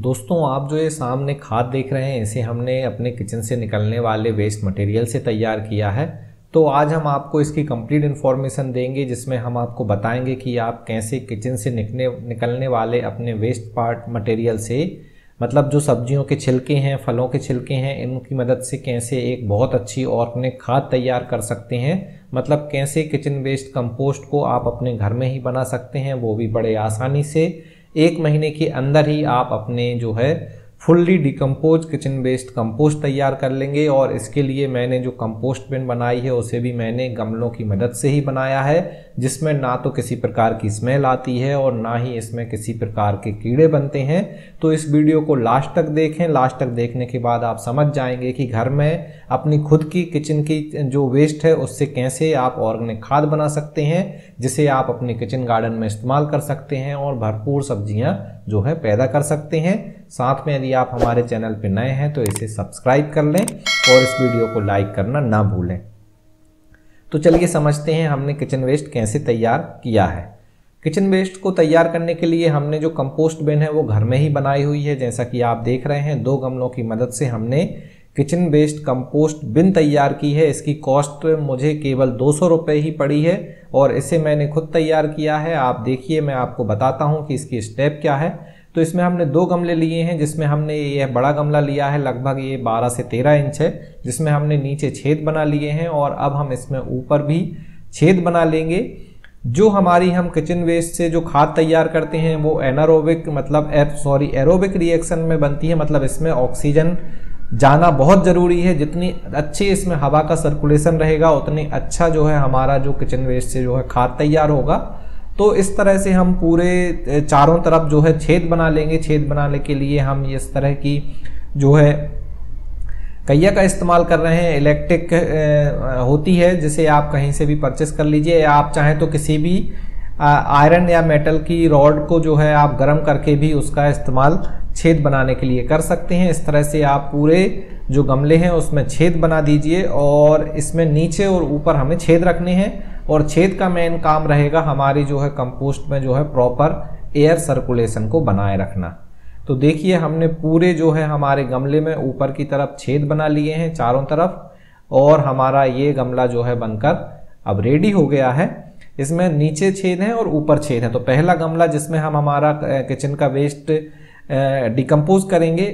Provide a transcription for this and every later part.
दोस्तों आप जो ये सामने खाद देख रहे हैं इसे हमने अपने किचन से निकलने वाले वेस्ट मटेरियल से तैयार किया है तो आज हम आपको इसकी कंप्लीट इन्फॉर्मेशन देंगे जिसमें हम आपको बताएंगे कि आप कैसे किचन से निकने निकलने वाले अपने वेस्ट पार्ट मटेरियल से मतलब जो सब्जियों के छिलके हैं फलों के छिलके हैं इनकी मदद से कैसे एक बहुत अच्छी ऑर्गेनिक खाद तैयार कर सकते हैं मतलब कैसे किचन वेस्ट कंपोस्ट को आप अपने घर में ही बना सकते हैं वो भी बड़े आसानी से एक महीने के अंदर ही आप अपने जो है fully decompose kitchen based compost तैयार कर लेंगे और इसके लिए मैंने जो कंपोस्ट बिन बनाई है उसे भी मैंने गमलों की मदद से ही बनाया है जिसमें ना तो किसी प्रकार की स्मेल आती है और ना ही इसमें किसी प्रकार के कीड़े बनते हैं तो इस वीडियो को लास्ट तक देखें लास्ट तक देखने के बाद आप समझ जाएंगे कि घर में अपनी खुद की किचन की जो वेस्ट है उससे कैसे आप ऑर्गेनिक खाद बना सकते हैं जिसे आप अपने किचन गार्डन में इस्तेमाल कर सकते हैं और भरपूर सब्जियाँ जो है पैदा कर सकते हैं साथ में यदि आप हमारे चैनल पर नए हैं तो इसे सब्सक्राइब कर लें और इस वीडियो को लाइक करना ना भूलें तो चलिए समझते हैं हमने किचन वेस्ट कैसे तैयार किया है किचन वेस्ट को तैयार करने के लिए हमने जो कंपोस्ट बिन है वो घर में ही बनाई हुई है जैसा कि आप देख रहे हैं दो गमलों की मदद से हमने किचन वेस्ट कंपोस्ट बिन तैयार की है इसकी कॉस्ट मुझे केवल दो सौ रुपये ही पड़ी है और इसे मैंने खुद तैयार किया है आप देखिए मैं आपको बताता हूँ कि इसकी स्टेप क्या है तो इसमें हमने दो गमले लिए हैं जिसमें हमने ये बड़ा गमला लिया है लगभग ये 12 से 13 इंच है जिसमें हमने नीचे छेद बना लिए हैं और अब हम इसमें ऊपर भी छेद बना लेंगे जो हमारी हम किचन वेस्ट से जो खाद तैयार करते हैं वो एनारोबिक मतलब एर, सॉरी एरोबिक रिएक्शन में बनती है मतलब इसमें ऑक्सीजन जाना बहुत ज़रूरी है जितनी अच्छी इसमें हवा का सर्कुलेशन रहेगा उतनी अच्छा जो है हमारा जो किचन वेस्ट से जो है खाद तैयार होगा तो इस तरह से हम पूरे चारों तरफ जो है छेद बना लेंगे छेद बनाने के लिए हम इस तरह की जो है कैया का इस्तेमाल कर रहे हैं इलेक्ट्रिक होती है जिसे आप कहीं से भी परचेस कर लीजिए आप चाहें तो किसी भी आयरन या मेटल की रॉड को जो है आप गर्म करके भी उसका इस्तेमाल छेद बनाने के लिए कर सकते हैं इस तरह से आप पूरे जो गमले हैं उसमें छेद बना दीजिए और इसमें नीचे और ऊपर हमें छेद रखने हैं और छेद का मेन काम रहेगा हमारी जो है कंपोस्ट में जो है प्रॉपर एयर सर्कुलेशन को बनाए रखना तो देखिए हमने पूरे जो है हमारे गमले में ऊपर की तरफ छेद बना लिए हैं चारों तरफ और हमारा ये गमला जो है बनकर अब रेडी हो गया है इसमें नीचे छेद हैं और ऊपर छेद हैं तो पहला गमला जिसमें हम हमारा किचन का वेस्ट डिकम्पोज करेंगे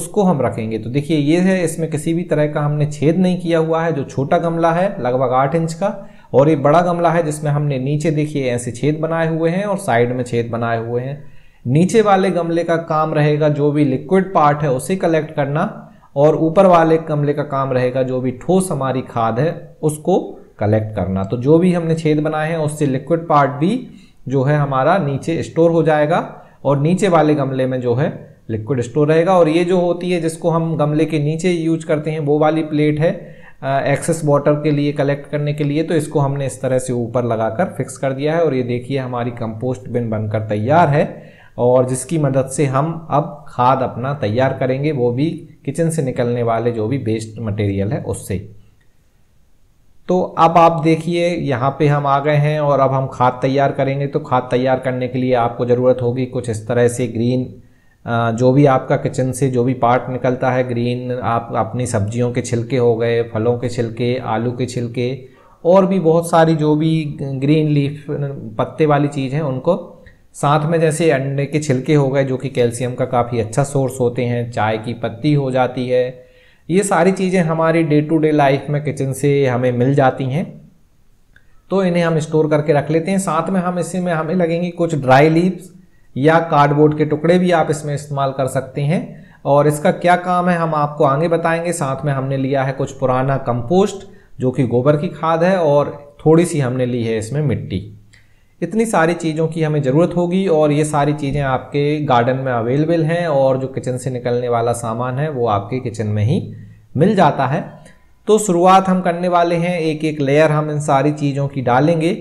उसको हम रखेंगे तो देखिए ये है इसमें किसी भी तरह का हमने छेद नहीं किया हुआ है जो छोटा गमला है लगभग आठ इंच का और ये बड़ा गमला है जिसमें हमने नीचे देखिए ऐसे छेद बनाए हुए हैं और साइड में छेद बनाए हुए हैं नीचे वाले गमले का काम रहेगा जो भी लिक्विड पार्ट है उसे कलेक्ट करना और ऊपर वाले गमले का काम रहेगा जो भी ठोस हमारी खाद है उसको कलेक्ट करना तो जो भी हमने छेद बनाए हैं उससे लिक्विड पार्ट भी जो है हमारा नीचे स्टोर हो जाएगा और नीचे वाले गमले में जो है लिक्विड स्टोर रहेगा और ये जो होती है जिसको हम गमले के नीचे यूज करते हैं वो वाली प्लेट है एक्सेस वाटर के लिए कलेक्ट करने के लिए तो इसको हमने इस तरह से ऊपर लगाकर फिक्स कर दिया है और ये देखिए हमारी कंपोस्ट बिन बनकर तैयार है और जिसकी मदद से हम अब खाद अपना तैयार करेंगे वो भी किचन से निकलने वाले जो भी वेस्ट मटेरियल है उससे तो अब आप देखिए यहाँ पे हम आ गए हैं और अब हम खाद तैयार करेंगे तो खाद तैयार करने के लिए आपको ज़रूरत होगी कुछ इस तरह से ग्रीन जो भी आपका किचन से जो भी पार्ट निकलता है ग्रीन आप अपनी सब्जियों के छिलके हो गए फलों के छिलके आलू के छिलके और भी बहुत सारी जो भी ग्रीन लीफ पत्ते वाली चीज़ हैं उनको साथ में जैसे अंडे के छिलके हो गए जो कि कैल्शियम का काफ़ी अच्छा सोर्स होते हैं चाय की पत्ती हो जाती है ये सारी चीज़ें हमारी डे टू डे लाइफ में किचन से हमें मिल जाती हैं तो इन्हें हम स्टोर करके रख लेते हैं साथ में हम इसी में हमें लगेंगी कुछ ड्राई लीव्स या कार्डबोर्ड के टुकड़े भी आप इसमें इस्तेमाल कर सकते हैं और इसका क्या काम है हम आपको आगे बताएंगे साथ में हमने लिया है कुछ पुराना कंपोस्ट जो कि गोबर की खाद है और थोड़ी सी हमने ली है इसमें मिट्टी इतनी सारी चीज़ों की हमें ज़रूरत होगी और ये सारी चीज़ें आपके गार्डन में अवेलेबल हैं और जो किचन से निकलने वाला सामान है वो आपके किचन में ही मिल जाता है तो शुरुआत हम करने वाले हैं एक एक लेयर हम इन सारी चीज़ों की डालेंगे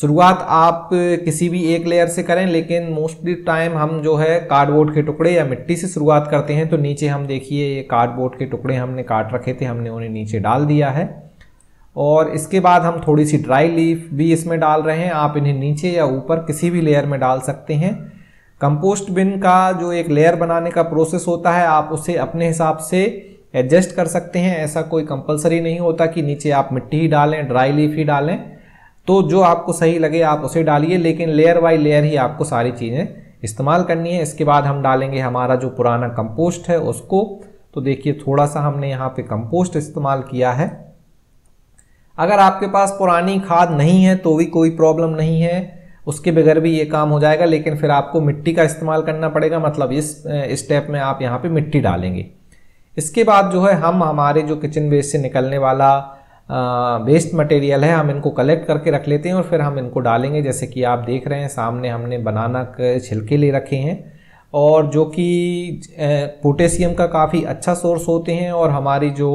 शुरुआत आप किसी भी एक लेयर से करें लेकिन मोस्टली टाइम हम जो है कार्डबोर्ड के टुकड़े या मिट्टी से शुरुआत करते हैं तो नीचे हम देखिए ये कार्डबोर्ड के टुकड़े हमने काट रखे थे हमने उन्हें नीचे डाल दिया है और इसके बाद हम थोड़ी सी ड्राई लीफ भी इसमें डाल रहे हैं आप इन्हें नीचे या ऊपर किसी भी लेयर में डाल सकते हैं कंपोस्ट बिन का जो एक लेयर बनाने का प्रोसेस होता है आप उसे अपने हिसाब से एडजस्ट कर सकते हैं ऐसा कोई कंपलसरी नहीं होता कि नीचे आप मिट्टी ही डालें ड्राई लीफ ही डालें तो जो आपको सही लगे आप उसे डालिए लेकिन लेयर बाई लेयर ही आपको सारी चीज़ें इस्तेमाल करनी है इसके बाद हम डालेंगे हमारा जो पुराना कंपोस्ट है उसको तो देखिए थोड़ा सा हमने यहाँ पे कंपोस्ट इस्तेमाल किया है अगर आपके पास पुरानी खाद नहीं है तो भी कोई प्रॉब्लम नहीं है उसके बगैर भी ये काम हो जाएगा लेकिन फिर आपको मिट्टी का इस्तेमाल करना पड़ेगा मतलब इस स्टेप में आप यहाँ पर मिट्टी डालेंगे इसके बाद जो है हम हमारे जो किचन वेस्ट से निकलने वाला वेस्ट मटेरियल है हम इनको कलेक्ट करके रख लेते हैं और फिर हम इनको डालेंगे जैसे कि आप देख रहे हैं सामने हमने बनाना के छिलके ले रखे हैं और जो कि पोटेशियम का काफ़ी अच्छा सोर्स होते हैं और हमारी जो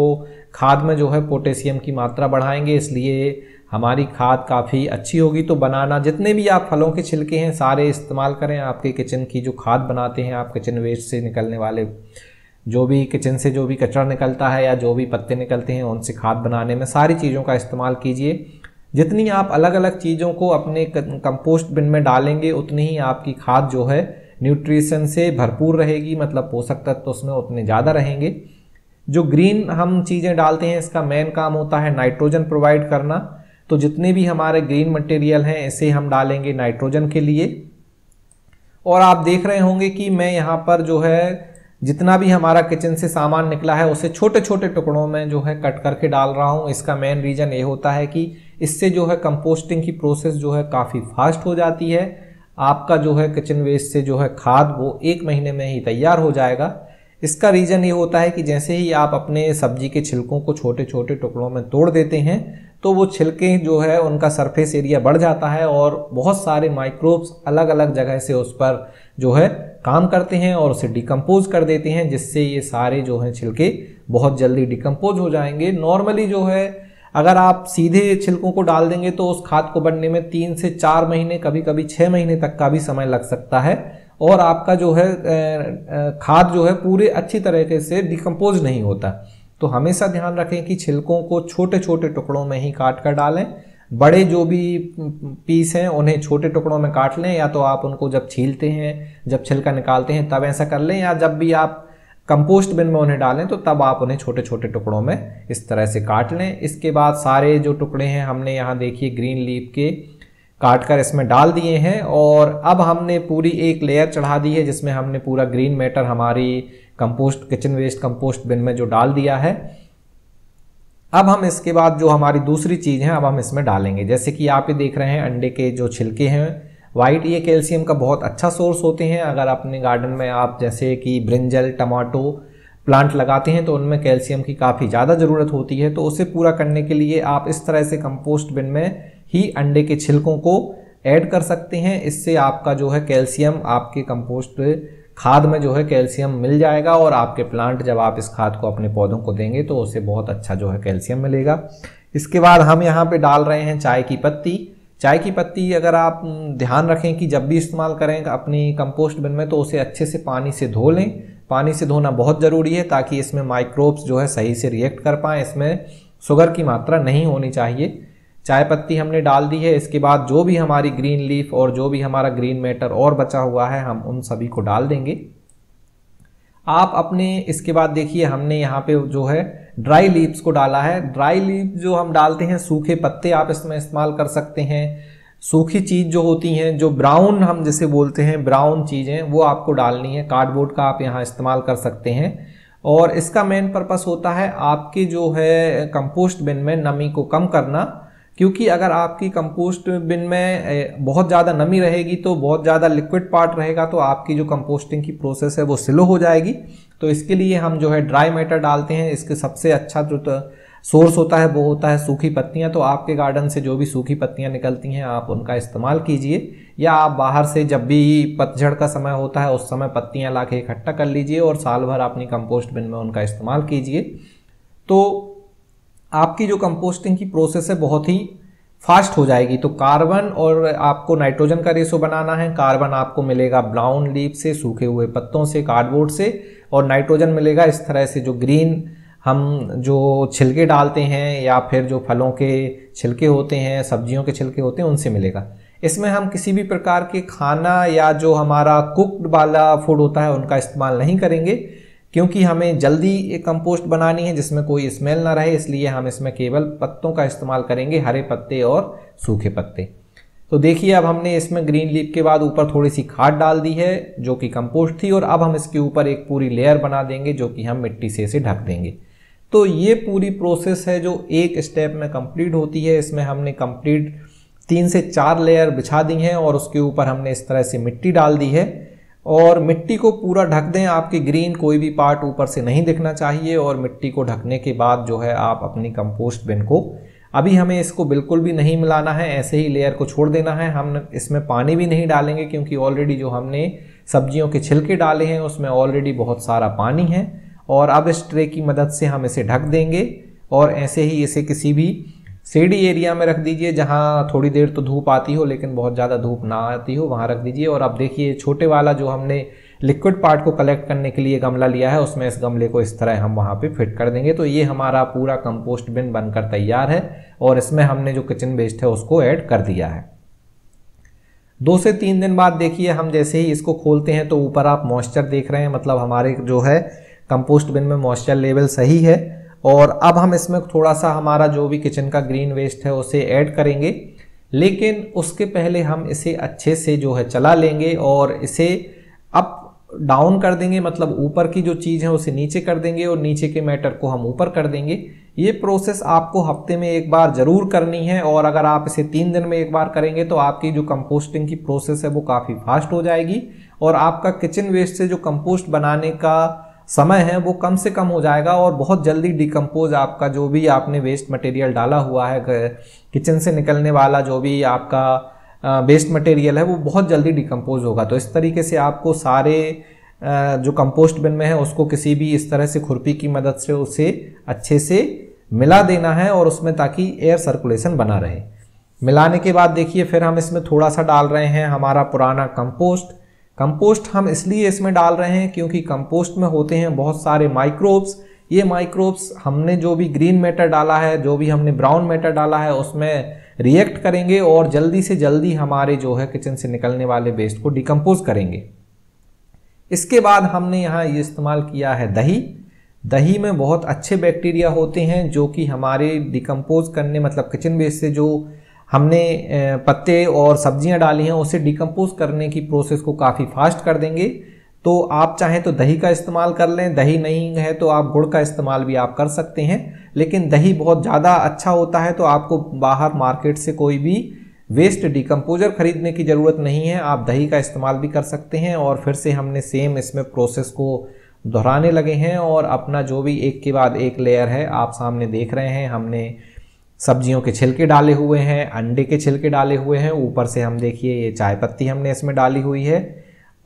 खाद में जो है पोटेशियम की मात्रा बढ़ाएंगे इसलिए हमारी खाद काफ़ी अच्छी होगी तो बनाना जितने भी आप फलों के छिलके हैं सारे इस्तेमाल करें आपके किचन की जो खाद बनाते हैं आप किचन वेस्ट से निकलने वाले जो भी किचन से जो भी कचरा निकलता है या जो भी पत्ते निकलते हैं उनसे खाद बनाने में सारी चीज़ों का इस्तेमाल कीजिए जितनी आप अलग अलग चीज़ों को अपने कंपोस्ट बिन में डालेंगे उतनी ही आपकी खाद जो है न्यूट्रिशन से भरपूर रहेगी मतलब पोषक तत्व तो उसमें उतने ज़्यादा रहेंगे जो ग्रीन हम चीज़ें डालते हैं इसका मेन काम होता है नाइट्रोजन प्रोवाइड करना तो जितने भी हमारे ग्रीन मटेरियल हैं इसे हम डालेंगे नाइट्रोजन के लिए और आप देख रहे होंगे कि मैं यहाँ पर जो है जितना भी हमारा किचन से सामान निकला है उसे छोटे छोटे टुकड़ों में जो है कट करके डाल रहा हूँ इसका मेन रीज़न ये होता है कि इससे जो है कंपोस्टिंग की प्रोसेस जो है काफ़ी फास्ट हो जाती है आपका जो है किचन वेस्ट से जो है खाद वो एक महीने में ही तैयार हो जाएगा इसका रीज़न ये होता है कि जैसे ही आप अपने सब्जी के छिलकों को छोटे छोटे टुकड़ों में तोड़ देते हैं तो वो छिलके जो है उनका सरफेस एरिया बढ़ जाता है और बहुत सारे माइक्रोब्स अलग अलग जगह से उस पर जो है काम करते हैं और उसे डिकम्पोज कर देते हैं जिससे ये सारे जो हैं छिलके बहुत जल्दी डिकम्पोज हो जाएंगे नॉर्मली जो है अगर आप सीधे छिलकों को डाल देंगे तो उस खाद को बनने में तीन से चार महीने कभी कभी छः महीने तक का भी समय लग सकता है और आपका जो है खाद जो है पूरे अच्छी तरीके से डिकम्पोज नहीं होता तो हमेशा ध्यान रखें कि छिलकों को छोटे छोटे टुकड़ों में ही काट कर डालें बड़े जो भी पीस हैं उन्हें छोटे टुकड़ों में काट लें या तो आप उनको जब छीलते हैं जब छिलका निकालते हैं तब ऐसा कर लें या जब भी आप कंपोस्ट बिन में उन्हें डालें तो तब आप उन्हें छोटे छोटे टुकड़ों में इस तरह से काट लें इसके बाद सारे जो टुकड़े हैं हमने यहाँ देखिए ग्रीन लीप के काट कर इसमें डाल दिए हैं और अब हमने पूरी एक लेयर चढ़ा दी है जिसमें हमने पूरा ग्रीन मैटर हमारी compost kitchen waste compost bin में जो डाल दिया है अब हम इसके बाद जो हमारी दूसरी चीज़ है अब हम इसमें डालेंगे जैसे कि आप ये देख रहे हैं अंडे के जो छिलके हैं वाइट ये कैल्शियम का बहुत अच्छा सोर्स होते हैं अगर अपने गार्डन में आप जैसे कि ब्रिंजल टमाटो प्लांट लगाते हैं तो उनमें कैल्शियम की काफ़ी ज़्यादा ज़रूरत होती है तो उसे पूरा करने के लिए आप इस तरह से कंपोस्ट बिन में ही अंडे के छिलकों को ऐड कर सकते हैं इससे आपका जो है कैल्शियम आपके कंपोस्ट खाद में जो है कैल्शियम मिल जाएगा और आपके प्लांट जब आप इस खाद को अपने पौधों को देंगे तो उसे बहुत अच्छा जो है कैल्शियम मिलेगा इसके बाद हम यहाँ पे डाल रहे हैं चाय की पत्ती चाय की पत्ती अगर आप ध्यान रखें कि जब भी इस्तेमाल करें अपनी कंपोस्ट बिन में तो उसे अच्छे से पानी से धो लें पानी से धोना बहुत ज़रूरी है ताकि इसमें माइक्रोब्स जो है सही से रिएक्ट कर पाएँ इसमें शुगर की मात्रा नहीं होनी चाहिए चाय पत्ती हमने डाल दी है इसके बाद जो भी हमारी ग्रीन लीफ और जो भी हमारा ग्रीन मैटर और बचा हुआ है हम उन सभी को डाल देंगे आप अपने इसके बाद देखिए हमने यहाँ पे जो है ड्राई लीव्स को डाला है ड्राई लीव जो हम डालते हैं सूखे पत्ते आप इसमें इस्तेमाल कर सकते हैं सूखी चीज़ जो होती हैं जो ब्राउन हम जिसे बोलते हैं ब्राउन चीज़ें वो आपको डालनी है कार्डबोर्ड का आप यहाँ इस्तेमाल कर सकते हैं और इसका मेन पर्पस होता है आपके जो है कंपोस्ट बिन में नमी को कम करना क्योंकि अगर आपकी कंपोस्ट बिन में बहुत ज़्यादा नमी रहेगी तो बहुत ज़्यादा लिक्विड पार्ट रहेगा तो आपकी जो कंपोस्टिंग की प्रोसेस है वो स्लो हो जाएगी तो इसके लिए हम जो है ड्राई मैटर डालते हैं इसके सबसे अच्छा जो सोर्स होता है वो होता है सूखी पत्तियां तो आपके गार्डन से जो भी सूखी पत्तियां निकलती हैं आप उनका इस्तेमाल कीजिए या आप बाहर से जब भी पतझड़ का समय होता है उस समय पत्तियां ला के इकट्ठा कर लीजिए और साल भर अपनी कंपोस्ट बिन में उनका इस्तेमाल कीजिए तो आपकी जो कंपोस्टिंग की प्रोसेस है बहुत ही फास्ट हो जाएगी तो कार्बन और आपको नाइट्रोजन का रेशो बनाना है कार्बन आपको मिलेगा ब्राउन लीप से सूखे हुए पत्तों से कार्डबोर्ड से और नाइट्रोजन मिलेगा इस तरह से जो ग्रीन हम जो छिलके डालते हैं या फिर जो फलों के छिलके होते हैं सब्जियों के छिलके होते हैं उनसे मिलेगा इसमें हम किसी भी प्रकार के खाना या जो हमारा कुक्ड वाला फूड होता है उनका इस्तेमाल नहीं करेंगे क्योंकि हमें जल्दी एक कंपोस्ट बनानी है जिसमें कोई स्मेल ना रहे इसलिए हम इसमें केवल पत्तों का इस्तेमाल करेंगे हरे पत्ते और सूखे पत्ते तो देखिए अब हमने इसमें ग्रीन लीप के बाद ऊपर थोड़ी सी खाद डाल दी है जो कि कंपोस्ट थी और अब हम इसके ऊपर एक पूरी लेयर बना देंगे जो कि हम मिट्टी से इसे ढक देंगे तो ये पूरी प्रोसेस है जो एक स्टेप में कंप्लीट होती है इसमें हमने कंप्लीट तीन से चार लेयर बिछा दी हैं और उसके ऊपर हमने इस तरह से मिट्टी डाल दी है और मिट्टी को पूरा ढक दें आपके ग्रीन कोई भी पार्ट ऊपर से नहीं दिखना चाहिए और मिट्टी को ढकने के बाद जो है आप अपनी कंपोस्ट बिन को अभी हमें इसको बिल्कुल भी नहीं मिलाना है ऐसे ही लेयर को छोड़ देना है हम इसमें पानी भी नहीं डालेंगे क्योंकि ऑलरेडी जो हमने सब्जियों के छिलके डाले हैं उसमें ऑलरेडी बहुत सारा पानी है और अब इस ट्रे की मदद से हम इसे ढक देंगे और ऐसे ही इसे किसी भी सीडी एरिया में रख दीजिए जहाँ थोड़ी देर तो धूप आती हो लेकिन बहुत ज़्यादा धूप ना आती हो वहाँ रख दीजिए और अब देखिए छोटे वाला जो हमने लिक्विड पार्ट को कलेक्ट करने के लिए गमला लिया है उसमें इस गमले को इस तरह हम वहाँ पे फिट कर देंगे तो ये हमारा पूरा कंपोस्ट बिन बनकर तैयार है और इसमें हमने जो किचन वेस्ट है उसको ऐड कर दिया है दो से तीन दिन बाद देखिए हम जैसे ही इसको खोलते हैं तो ऊपर आप मॉइस्चर देख रहे हैं मतलब हमारे जो है कंपोस्ट बिन में मॉइस्चर लेवल सही है और अब हम इसमें थोड़ा सा हमारा जो भी किचन का ग्रीन वेस्ट है उसे ऐड करेंगे लेकिन उसके पहले हम इसे अच्छे से जो है चला लेंगे और इसे अप डाउन कर देंगे मतलब ऊपर की जो चीज़ है उसे नीचे कर देंगे और नीचे के मैटर को हम ऊपर कर देंगे ये प्रोसेस आपको हफ्ते में एक बार ज़रूर करनी है और अगर आप इसे तीन दिन में एक बार करेंगे तो आपकी जो कंपोस्टिंग की प्रोसेस है वो काफ़ी फास्ट हो जाएगी और आपका किचन वेस्ट से जो कंपोस्ट बनाने का समय है वो कम से कम हो जाएगा और बहुत जल्दी डिकम्पोज आपका जो भी आपने वेस्ट मटेरियल डाला हुआ है किचन से निकलने वाला जो भी आपका वेस्ट मटेरियल है वो बहुत जल्दी डिकम्पोज होगा तो इस तरीके से आपको सारे जो कंपोस्ट बिन में है उसको किसी भी इस तरह से खुरपी की मदद से उसे अच्छे से मिला देना है और उसमें ताकि एयर सर्कुलेशन बना रहे मिलाने के बाद देखिए फिर हम इसमें थोड़ा सा डाल रहे हैं हमारा पुराना कंपोस्ट कंपोस्ट हम इसलिए इसमें डाल रहे हैं क्योंकि कंपोस्ट में होते हैं बहुत सारे माइक्रोब्स ये माइक्रोब्स हमने जो भी ग्रीन मैटर डाला है जो भी हमने ब्राउन मैटर डाला है उसमें रिएक्ट करेंगे और जल्दी से जल्दी हमारे जो है किचन से निकलने वाले वेस्ट को डिकम्पोज करेंगे इसके बाद हमने यहाँ ये इस्तेमाल किया है दही दही में बहुत अच्छे बैक्टीरिया होते हैं जो कि हमारे डिकम्पोज करने मतलब किचन वेस्ट से जो हमने पत्ते और सब्जियां डाली हैं उसे डिकम्पोज करने की प्रोसेस को काफ़ी फास्ट कर देंगे तो आप चाहें तो दही का इस्तेमाल कर लें दही नहीं है तो आप गुड़ का इस्तेमाल भी आप कर सकते हैं लेकिन दही बहुत ज़्यादा अच्छा होता है तो आपको बाहर मार्केट से कोई भी वेस्ट डिकम्पोजर ख़रीदने की ज़रूरत नहीं है आप दही का इस्तेमाल भी कर सकते हैं और फिर से हमने सेम इसमें प्रोसेस को दोहराने लगे हैं और अपना जो भी एक के बाद एक लेयर है आप सामने देख रहे हैं हमने सब्जियों के छिलके डाले हुए हैं अंडे के छिलके डाले हुए हैं ऊपर से हम देखिए ये चाय पत्ती हमने इसमें डाली हुई है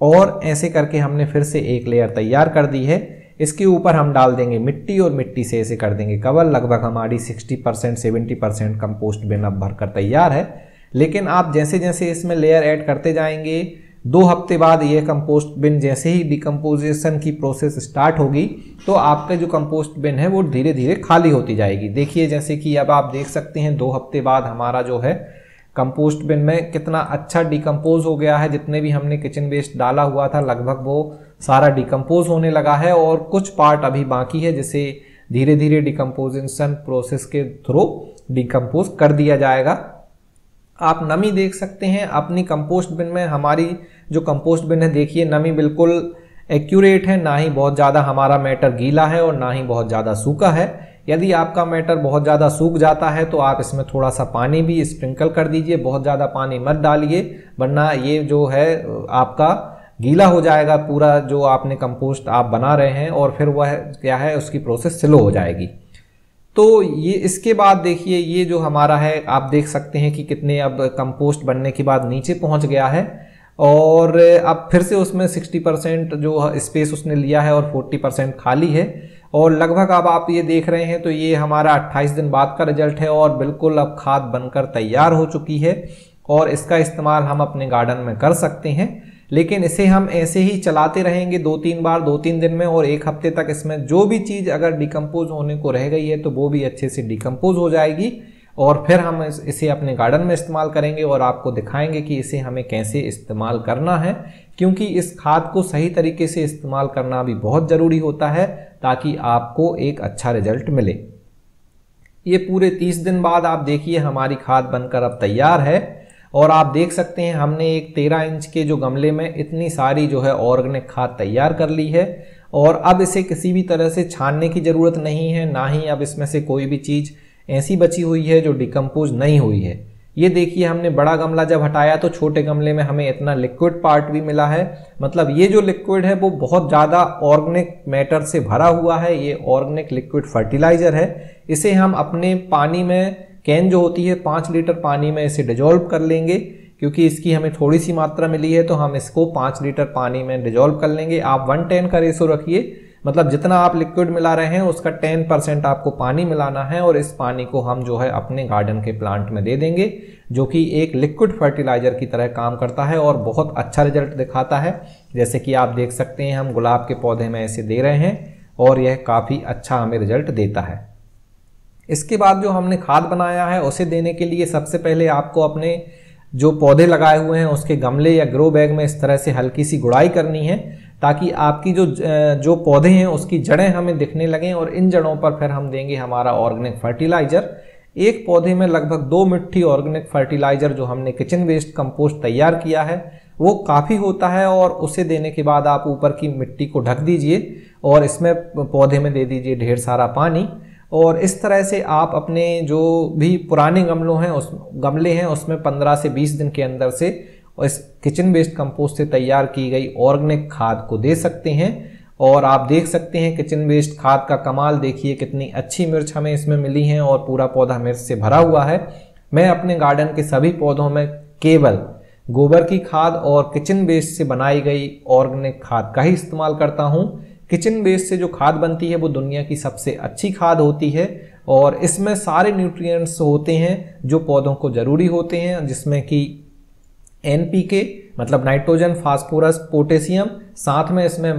और ऐसे करके हमने फिर से एक लेयर तैयार कर दी है इसके ऊपर हम डाल देंगे मिट्टी और मिट्टी से ऐसे कर देंगे कवर लगभग हमारी 60 percent seventy percent compost bin अब भरकर तैयार है लेकिन आप जैसे जैसे इसमें लेयर ऐड करते जाएंगे दो हफ्ते बाद यह कंपोस्ट बिन जैसे ही डिकम्पोजिशन की प्रोसेस स्टार्ट होगी तो आपका जो कंपोस्ट बिन है वो धीरे धीरे खाली होती जाएगी देखिए जैसे कि अब आप देख सकते हैं दो हफ्ते बाद हमारा जो है कंपोस्ट बिन में कितना अच्छा डिकम्पोज हो गया है जितने भी हमने किचन वेस्ट डाला हुआ था लगभग वो सारा डिकम्पोज होने लगा है और कुछ पार्ट अभी बाकी है जिसे धीरे धीरे डिकम्पोजिशन प्रोसेस के थ्रू डिकम्पोज कर दिया जाएगा आप नमी देख सकते हैं अपनी कंपोस्ट बिन में हमारी जो कंपोस्ट बिन है देखिए नमी बिल्कुल एक्यूरेट है ना ही बहुत ज़्यादा हमारा मैटर गीला है और ना ही बहुत ज़्यादा सूखा है यदि आपका मैटर बहुत ज़्यादा सूख जाता है तो आप इसमें थोड़ा सा पानी भी स्प्रिंकल कर दीजिए बहुत ज़्यादा पानी मत डालिए वरना ये जो है आपका गीला हो जाएगा पूरा जो आपने कंपोस्ट आप बना रहे हैं और फिर वह क्या है उसकी प्रोसेस स्लो हो जाएगी तो ये इसके बाद देखिए ये जो हमारा है आप देख सकते हैं कि कितने अब कंपोस्ट बनने के बाद नीचे पहुंच गया है और अब फिर से उसमें 60 परसेंट जो स्पेस उसने लिया है और 40 परसेंट खाली है और लगभग अब आप ये देख रहे हैं तो ये हमारा 28 दिन बाद का रिजल्ट है और बिल्कुल अब खाद बनकर तैयार हो चुकी है और इसका इस्तेमाल हम अपने गार्डन में कर सकते हैं लेकिन इसे हम ऐसे ही चलाते रहेंगे दो तीन बार दो तीन दिन में और एक हफ्ते तक इसमें जो भी चीज़ अगर डिकम्पोज होने को रह गई है तो वो भी अच्छे से डिकम्पोज हो जाएगी और फिर हम इसे अपने गार्डन में इस्तेमाल करेंगे और आपको दिखाएंगे कि इसे हमें कैसे इस्तेमाल करना है क्योंकि इस खाद को सही तरीके से इस्तेमाल करना भी बहुत ज़रूरी होता है ताकि आपको एक अच्छा रिजल्ट मिले ये पूरे तीस दिन बाद आप देखिए हमारी खाद बनकर अब तैयार है और आप देख सकते हैं हमने एक तेरह इंच के जो गमले में इतनी सारी जो है ऑर्गेनिक खाद तैयार कर ली है और अब इसे किसी भी तरह से छानने की ज़रूरत नहीं है ना ही अब इसमें से कोई भी चीज़ ऐसी बची हुई है जो डिकम्पोज नहीं हुई है ये देखिए हमने बड़ा गमला जब हटाया तो छोटे गमले में हमें इतना लिक्विड पार्ट भी मिला है मतलब ये जो लिक्विड है वो बहुत ज़्यादा ऑर्गेनिक मैटर से भरा हुआ है ये ऑर्गेनिक लिक्विड फर्टिलाइज़र है इसे हम अपने पानी में कैन जो होती है पाँच लीटर पानी में इसे डिजोल्व कर लेंगे क्योंकि इसकी हमें थोड़ी सी मात्रा मिली है तो हम इसको पाँच लीटर पानी में डिजोल्व कर लेंगे आप वन टेन का रेसो रखिए मतलब जितना आप लिक्विड मिला रहे हैं उसका टेन परसेंट आपको पानी मिलाना है और इस पानी को हम जो है अपने गार्डन के प्लांट में दे देंगे जो कि एक लिक्विड फर्टिलाइज़र की तरह काम करता है और बहुत अच्छा रिजल्ट दिखाता है जैसे कि आप देख सकते हैं हम गुलाब के पौधे में ऐसे दे रहे हैं और यह काफ़ी अच्छा हमें रिजल्ट देता है इसके बाद जो हमने खाद बनाया है उसे देने के लिए सबसे पहले आपको अपने जो पौधे लगाए हुए हैं उसके गमले या ग्रो बैग में इस तरह से हल्की सी गुड़ाई करनी है ताकि आपकी जो जो पौधे हैं उसकी जड़ें हमें दिखने लगें और इन जड़ों पर फिर हम देंगे हमारा ऑर्गेनिक फर्टिलाइज़र एक पौधे में लगभग दो मिट्टी ऑर्गेनिक फर्टिलाइज़र जो हमने किचन वेस्ट कंपोस्ट तैयार किया है वो काफ़ी होता है और उसे देने के बाद आप ऊपर की मिट्टी को ढक दीजिए और इसमें पौधे में दे दीजिए ढेर सारा पानी और इस तरह से आप अपने जो भी पुराने गमलों हैं उस गमले हैं उसमें 15 से 20 दिन के अंदर से और इस किचन बेस्ड कंपोस्ट से तैयार की गई ऑर्गेनिक खाद को दे सकते हैं और आप देख सकते हैं किचन वेस्ट खाद का कमाल देखिए कितनी अच्छी मिर्च हमें इसमें मिली है और पूरा पौधा मिर्च से भरा हुआ है मैं अपने गार्डन के सभी पौधों में केवल गोबर की खाद और किचन वेस्ट से बनाई गई ऑर्गेनिक खाद का ही इस्तेमाल करता हूँ किचन वेस्ट से जो खाद बनती है वो दुनिया की सबसे अच्छी खाद होती है और इसमें सारे न्यूट्रिएंट्स होते हैं जो पौधों को ज़रूरी होते हैं जिसमें कि एन मतलब नाइट्रोजन फास्फोरस पोटेशियम साथ में इसमें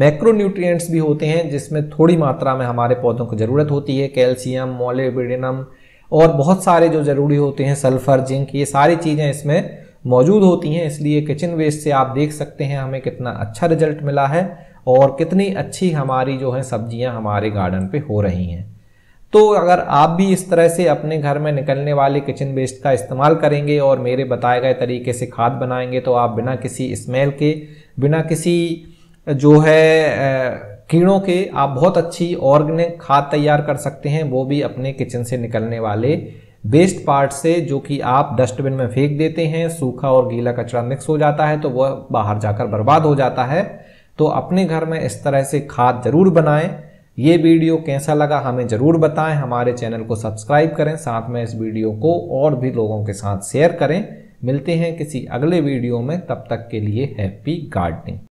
मैक्रो न्यूट्रिएंट्स भी होते हैं जिसमें थोड़ी मात्रा में हमारे पौधों को ज़रूरत होती है कैल्शियम मोलेबिडिनम और बहुत सारे जो ज़रूरी होते हैं सल्फर जिंक ये सारी चीज़ें इसमें मौजूद होती हैं इसलिए किचन वेस्ट से आप देख सकते हैं हमें कितना अच्छा रिजल्ट मिला है और कितनी अच्छी हमारी जो है सब्जियां हमारे गार्डन पे हो रही हैं तो अगर आप भी इस तरह से अपने घर में निकलने वाले किचन वेस्ट का इस्तेमाल करेंगे और मेरे बताए गए तरीके से खाद बनाएंगे तो आप बिना किसी स्मेल के बिना किसी जो है कीड़ों के आप बहुत अच्छी ऑर्गेनिक खाद तैयार कर सकते हैं वो भी अपने किचन से निकलने वाले वेस्ट पार्ट से जो कि आप डस्टबिन में फेंक देते हैं सूखा और गीला कचरा मिक्स हो जाता है तो वह बाहर जाकर बर्बाद हो जाता है तो अपने घर में इस तरह से खाद ज़रूर बनाएं ये वीडियो कैसा लगा हमें ज़रूर बताएं हमारे चैनल को सब्सक्राइब करें साथ में इस वीडियो को और भी लोगों के साथ शेयर करें मिलते हैं किसी अगले वीडियो में तब तक के लिए हैप्पी गार्डनिंग